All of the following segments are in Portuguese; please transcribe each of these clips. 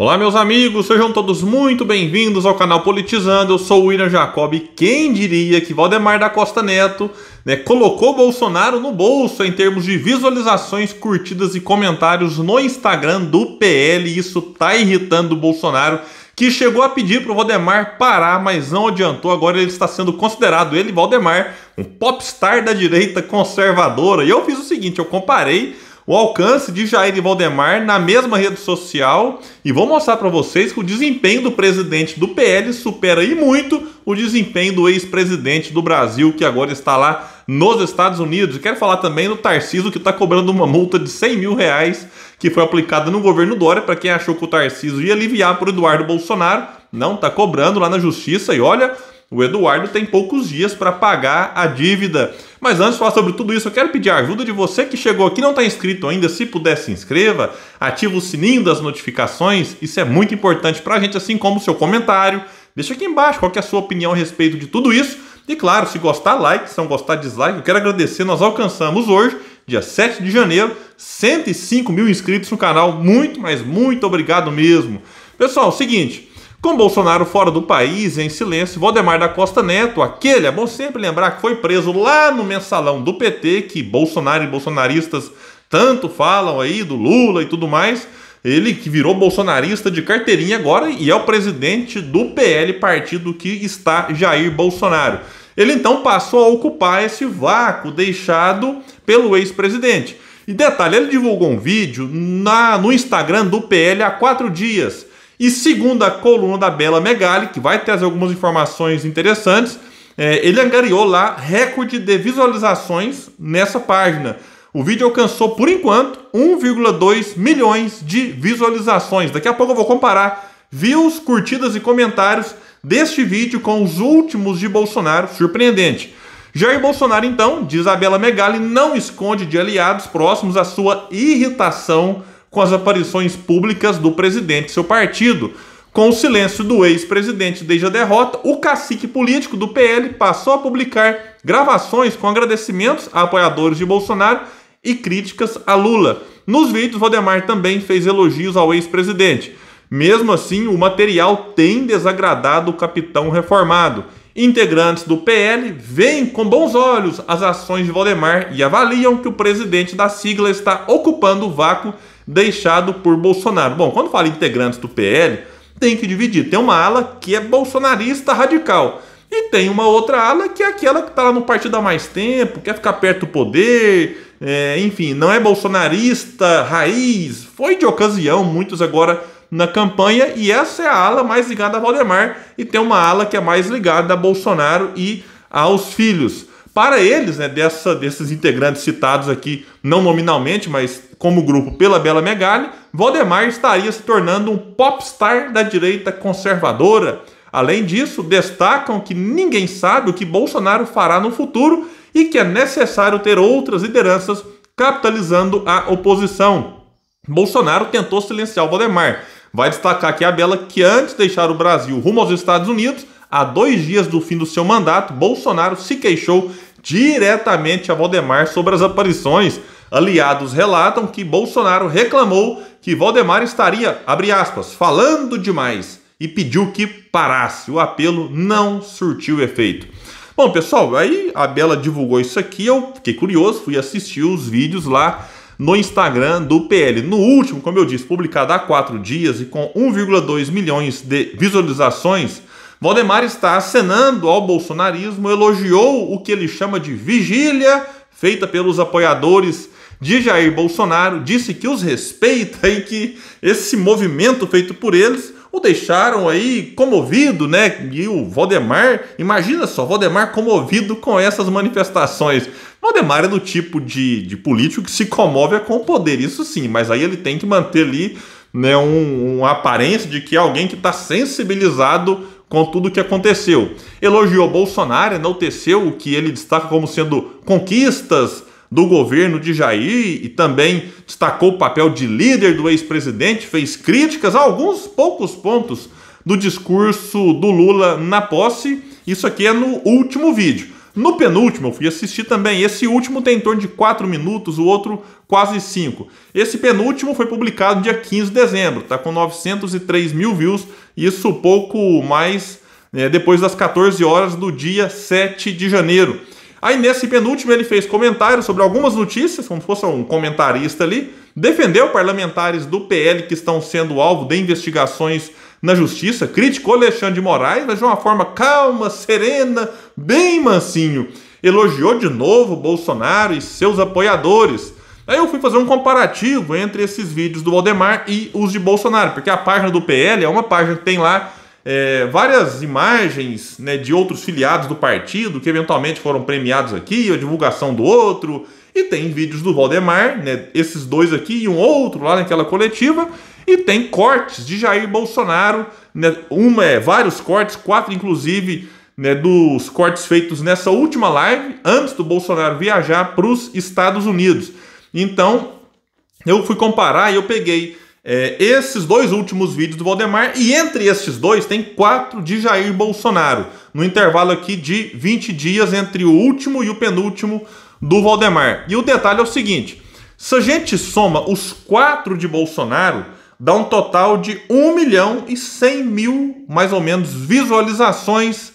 Olá, meus amigos, sejam todos muito bem-vindos ao canal Politizando. Eu sou o William Jacob. quem diria que Valdemar da Costa Neto né, colocou Bolsonaro no bolso em termos de visualizações, curtidas e comentários no Instagram do PL? Isso tá irritando o Bolsonaro, que chegou a pedir para o Valdemar parar, mas não adiantou. Agora ele está sendo considerado, ele, Valdemar, um popstar da direita conservadora. E eu fiz o seguinte: eu comparei o alcance de Jair e Valdemar na mesma rede social e vou mostrar para vocês que o desempenho do presidente do PL supera e muito o desempenho do ex-presidente do Brasil que agora está lá nos Estados Unidos. E quero falar também do Tarciso que está cobrando uma multa de 100 mil reais que foi aplicada no governo Dória para quem achou que o Tarciso ia aliviar para Eduardo Bolsonaro. Não, está cobrando lá na justiça e olha, o Eduardo tem poucos dias para pagar a dívida. Mas antes de falar sobre tudo isso, eu quero pedir a ajuda de você que chegou aqui e não está inscrito ainda. Se puder, se inscreva, ativa o sininho das notificações. Isso é muito importante para a gente, assim como o seu comentário. Deixa aqui embaixo qual é a sua opinião a respeito de tudo isso. E claro, se gostar, like, se não gostar, dislike. Eu quero agradecer, nós alcançamos hoje, dia 7 de janeiro, 105 mil inscritos no canal. Muito, mas muito obrigado mesmo. Pessoal, é seguinte, com Bolsonaro fora do país, em silêncio, Valdemar da Costa Neto, aquele, é bom sempre lembrar que foi preso lá no mensalão do PT, que Bolsonaro e bolsonaristas tanto falam aí, do Lula e tudo mais, ele que virou bolsonarista de carteirinha agora e é o presidente do PL, partido que está Jair Bolsonaro. Ele então passou a ocupar esse vácuo deixado pelo ex-presidente. E detalhe, ele divulgou um vídeo na, no Instagram do PL há quatro dias e segundo a coluna da Bela Megali, que vai trazer algumas informações interessantes, é, ele angariou lá recorde de visualizações nessa página. O vídeo alcançou, por enquanto, 1,2 milhões de visualizações. Daqui a pouco eu vou comparar views, curtidas e comentários deste vídeo com os últimos de Bolsonaro. Surpreendente. Jair Bolsonaro, então, diz a Bela Megali, não esconde de aliados próximos a sua irritação com as aparições públicas do presidente e seu partido. Com o silêncio do ex-presidente desde a derrota, o cacique político do PL passou a publicar gravações com agradecimentos a apoiadores de Bolsonaro e críticas a Lula. Nos vídeos, Valdemar também fez elogios ao ex-presidente. Mesmo assim, o material tem desagradado o capitão reformado. Integrantes do PL veem com bons olhos as ações de Valdemar e avaliam que o presidente da sigla está ocupando o vácuo deixado por Bolsonaro. Bom, quando fala integrantes do PL, tem que dividir. Tem uma ala que é bolsonarista radical. E tem uma outra ala que é aquela que está lá no partido há mais tempo, quer ficar perto do poder, é, enfim, não é bolsonarista, raiz, foi de ocasião, muitos agora na campanha, e essa é a ala mais ligada a Valdemar, e tem uma ala que é mais ligada a Bolsonaro e aos filhos. Para eles, né, dessa, desses integrantes citados aqui, não nominalmente, mas como grupo pela Bela Megali, Valdemar estaria se tornando um popstar da direita conservadora. Além disso, destacam que ninguém sabe o que Bolsonaro fará no futuro e que é necessário ter outras lideranças capitalizando a oposição. Bolsonaro tentou silenciar o Valdemar. Vai destacar aqui a Bela que antes de deixar o Brasil rumo aos Estados Unidos, a dois dias do fim do seu mandato, Bolsonaro se queixou diretamente a Valdemar sobre as aparições. Aliados relatam que Bolsonaro reclamou que Valdemar estaria, abre aspas, falando demais e pediu que parasse. O apelo não surtiu efeito. Bom, pessoal, aí a Bela divulgou isso aqui, eu fiquei curioso, fui assistir os vídeos lá no Instagram do PL. No último, como eu disse, publicado há quatro dias e com 1,2 milhões de visualizações, Valdemar está acenando ao bolsonarismo, elogiou o que ele chama de vigília feita pelos apoiadores de Jair Bolsonaro, disse que os respeita e que esse movimento feito por eles o deixaram aí comovido, né? E o Valdemar, imagina só, Valdemar comovido com essas manifestações. Valdemar é do tipo de, de político que se comove com o poder, isso sim, mas aí ele tem que manter ali né, um, uma aparência de que é alguém que está sensibilizado com tudo o que aconteceu. Elogiou Bolsonaro, enalteceu o que ele destaca como sendo conquistas do governo de Jair e também destacou o papel de líder do ex-presidente, fez críticas a alguns poucos pontos do discurso do Lula na posse. Isso aqui é no último vídeo. No penúltimo, eu fui assistir também. Esse último tem em torno de 4 minutos, o outro quase 5. Esse penúltimo foi publicado dia 15 de dezembro, tá com 903 mil views, isso pouco mais né, depois das 14 horas do dia 7 de janeiro. Aí nesse penúltimo ele fez comentários sobre algumas notícias, como se fosse um comentarista ali, defendeu parlamentares do PL que estão sendo alvo de investigações na justiça, criticou Alexandre de Moraes, mas de uma forma calma, serena, bem mansinho. Elogiou de novo Bolsonaro e seus apoiadores. Aí eu fui fazer um comparativo entre esses vídeos do Valdemar e os de Bolsonaro, porque a página do PL é uma página que tem lá é, várias imagens né, de outros filiados do partido que eventualmente foram premiados aqui, a divulgação do outro, e tem vídeos do Valdemar, né, esses dois aqui e um outro lá naquela coletiva, e tem cortes de Jair Bolsonaro, né, uma, é, vários cortes, quatro inclusive, né, dos cortes feitos nessa última live, antes do Bolsonaro viajar para os Estados Unidos. Então, eu fui comparar e eu peguei é, esses dois últimos vídeos do Valdemar, e entre esses dois tem quatro de Jair Bolsonaro, no intervalo aqui de 20 dias entre o último e o penúltimo do Valdemar. E o detalhe é o seguinte: se a gente soma os quatro de Bolsonaro, dá um total de 1 milhão e 100 mil, mais ou menos, visualizações.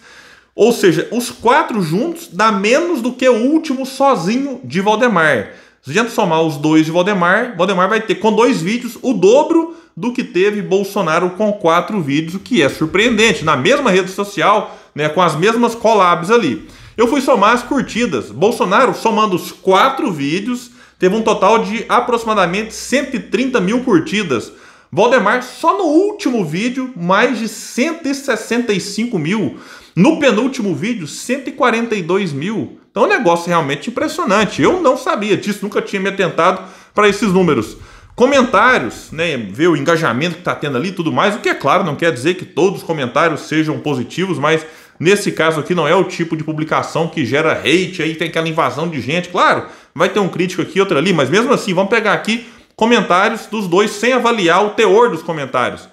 Ou seja, os quatro juntos dá menos do que o último sozinho de Valdemar. Se a gente somar os dois de Valdemar, Valdemar vai ter com dois vídeos o dobro do que teve Bolsonaro com quatro vídeos, o que é surpreendente, na mesma rede social, né, com as mesmas collabs ali. Eu fui somar as curtidas. Bolsonaro, somando os quatro vídeos, teve um total de aproximadamente 130 mil curtidas. Valdemar, só no último vídeo, mais de 165 mil. No penúltimo vídeo, 142 mil. Então, é um negócio realmente impressionante. Eu não sabia disso, nunca tinha me atentado para esses números. Comentários, né? Ver o engajamento que está tendo ali e tudo mais. O que, é claro, não quer dizer que todos os comentários sejam positivos, mas nesse caso aqui não é o tipo de publicação que gera hate, aí tem aquela invasão de gente. Claro, vai ter um crítico aqui, outro ali, mas mesmo assim, vamos pegar aqui comentários dos dois sem avaliar o teor dos comentários.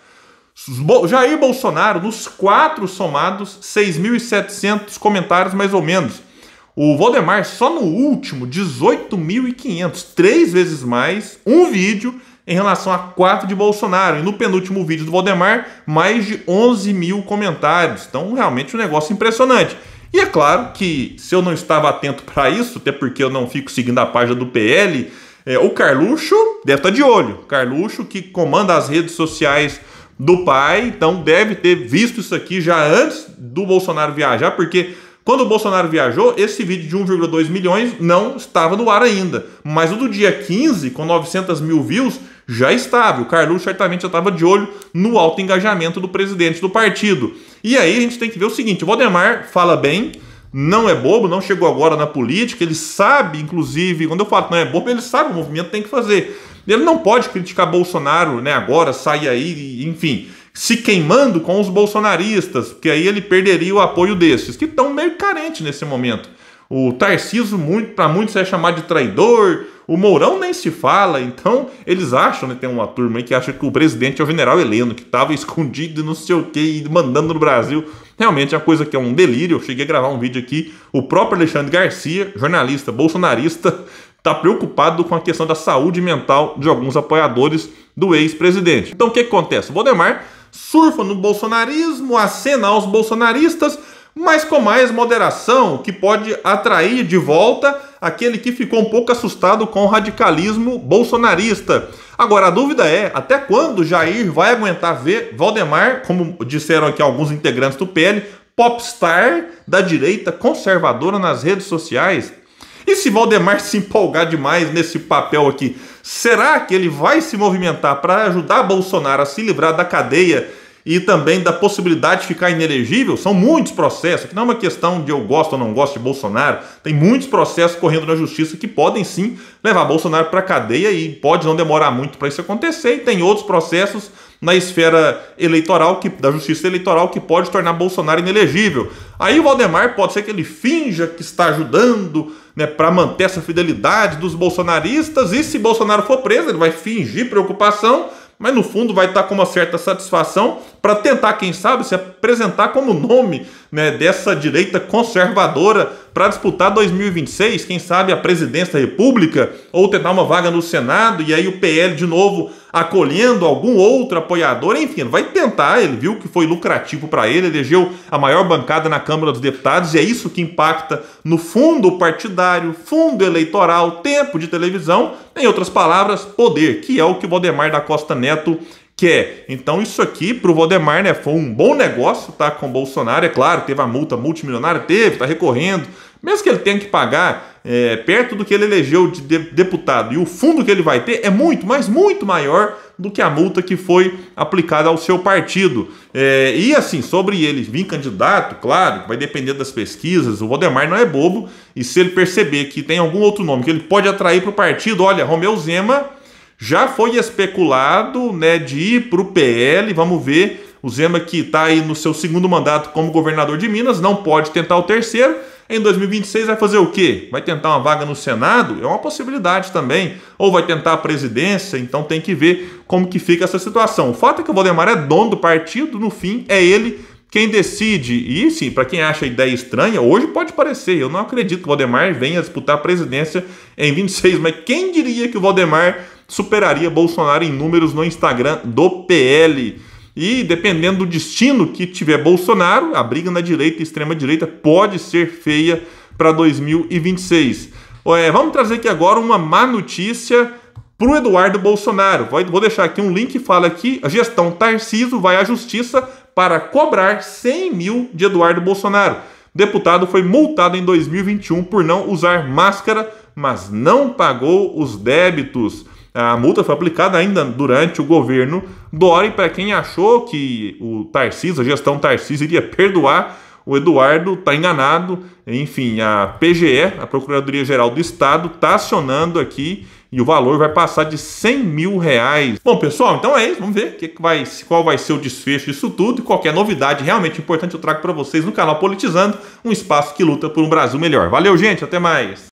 Jair Bolsonaro, nos quatro somados, 6.700 comentários mais ou menos. O Valdemar, só no último, 18.500, três vezes mais, um vídeo em relação a quatro de Bolsonaro. E no penúltimo vídeo do Valdemar, mais de 11 mil comentários. Então, realmente um negócio impressionante. E é claro que se eu não estava atento para isso, até porque eu não fico seguindo a página do PL, é, o Carluxo deve estar tá de olho. Carluxo que comanda as redes sociais do pai, então deve ter visto isso aqui já antes do Bolsonaro viajar, porque quando o Bolsonaro viajou, esse vídeo de 1,2 milhões não estava no ar ainda. Mas o do dia 15, com 900 mil views, já estava. O Carluxo certamente já estava de olho no alto engajamento do presidente do partido. E aí a gente tem que ver o seguinte: o Valdemar fala bem não é bobo, não chegou agora na política, ele sabe, inclusive, quando eu falo que não é bobo, ele sabe o movimento tem que fazer. Ele não pode criticar Bolsonaro, né, agora, sair aí, enfim, se queimando com os bolsonaristas, porque aí ele perderia o apoio desses, que estão meio carentes nesse momento. O Tarciso, muito, para muitos, é chamado de traidor. O Mourão nem se fala. Então, eles acham, né? Tem uma turma aí que acha que o presidente é o general Heleno, que estava escondido e não sei o que, mandando no Brasil. Realmente é uma coisa que é um delírio. Eu cheguei a gravar um vídeo aqui. O próprio Alexandre Garcia, jornalista bolsonarista, está preocupado com a questão da saúde mental de alguns apoiadores do ex-presidente. Então, o que, que acontece? O Valdemar surfa no bolsonarismo, acena aos bolsonaristas mas com mais moderação, que pode atrair de volta aquele que ficou um pouco assustado com o radicalismo bolsonarista. Agora, a dúvida é até quando Jair vai aguentar ver Valdemar, como disseram aqui alguns integrantes do PL, popstar da direita conservadora nas redes sociais? E se Valdemar se empolgar demais nesse papel aqui, será que ele vai se movimentar para ajudar Bolsonaro a se livrar da cadeia e também da possibilidade de ficar inelegível, são muitos processos, que não é uma questão de eu gosto ou não gosto de Bolsonaro, tem muitos processos correndo na justiça que podem sim levar Bolsonaro para a cadeia e pode não demorar muito para isso acontecer, e tem outros processos na esfera eleitoral que, da justiça eleitoral que pode tornar Bolsonaro inelegível. Aí o Valdemar pode ser que ele finja que está ajudando né, para manter essa fidelidade dos bolsonaristas, e se Bolsonaro for preso, ele vai fingir preocupação mas no fundo vai estar com uma certa satisfação para tentar, quem sabe, se apresentar como nome né, dessa direita conservadora para disputar 2026, quem sabe a presidência da República ou tentar uma vaga no Senado e aí o PL de novo acolhendo algum outro apoiador, enfim, vai tentar. Ele viu que foi lucrativo para ele, elegeu a maior bancada na Câmara dos Deputados e é isso que impacta no fundo partidário, fundo eleitoral, tempo de televisão, em outras palavras, poder, que é o que o Valdemar da Costa Neto que é, então isso aqui para o Valdemar né, foi um bom negócio, tá? Com o Bolsonaro, é claro, teve a multa multimilionária, teve, tá recorrendo. Mesmo que ele tenha que pagar é, perto do que ele elegeu de, de deputado, e o fundo que ele vai ter é muito, mas muito maior do que a multa que foi aplicada ao seu partido. É, e assim, sobre ele vir candidato, claro, vai depender das pesquisas, o Valdemar não é bobo, e se ele perceber que tem algum outro nome que ele pode atrair para o partido, olha, Romeu Zema já foi especulado né, de ir para o PL, vamos ver. O Zema que está aí no seu segundo mandato como governador de Minas, não pode tentar o terceiro. Em 2026 vai fazer o quê? Vai tentar uma vaga no Senado? É uma possibilidade também. Ou vai tentar a presidência, então tem que ver como que fica essa situação. O fato é que o Valdemar é dono do partido, no fim é ele quem decide. E sim, para quem acha a ideia estranha, hoje pode parecer. Eu não acredito que o Valdemar venha disputar a presidência em 26, mas quem diria que o Valdemar superaria Bolsonaro em números no Instagram do PL. E dependendo do destino que tiver Bolsonaro, a briga na direita e extrema direita pode ser feia para 2026. É, vamos trazer aqui agora uma má notícia para o Eduardo Bolsonaro. Vou deixar aqui um link que fala que a gestão Tarciso vai à justiça para cobrar 100 mil de Eduardo Bolsonaro. O deputado foi multado em 2021 por não usar máscara, mas não pagou os débitos. A multa foi aplicada ainda durante o governo Dori para quem achou que o Tarcísio, a gestão Tarcísio, iria perdoar o Eduardo está enganado. Enfim, a PGE, a Procuradoria Geral do Estado, está acionando aqui e o valor vai passar de 100 mil reais. Bom, pessoal, então é isso. Vamos ver que vai, qual vai ser o desfecho disso tudo e qualquer novidade realmente importante eu trago para vocês no canal Politizando, um espaço que luta por um Brasil melhor. Valeu, gente. Até mais.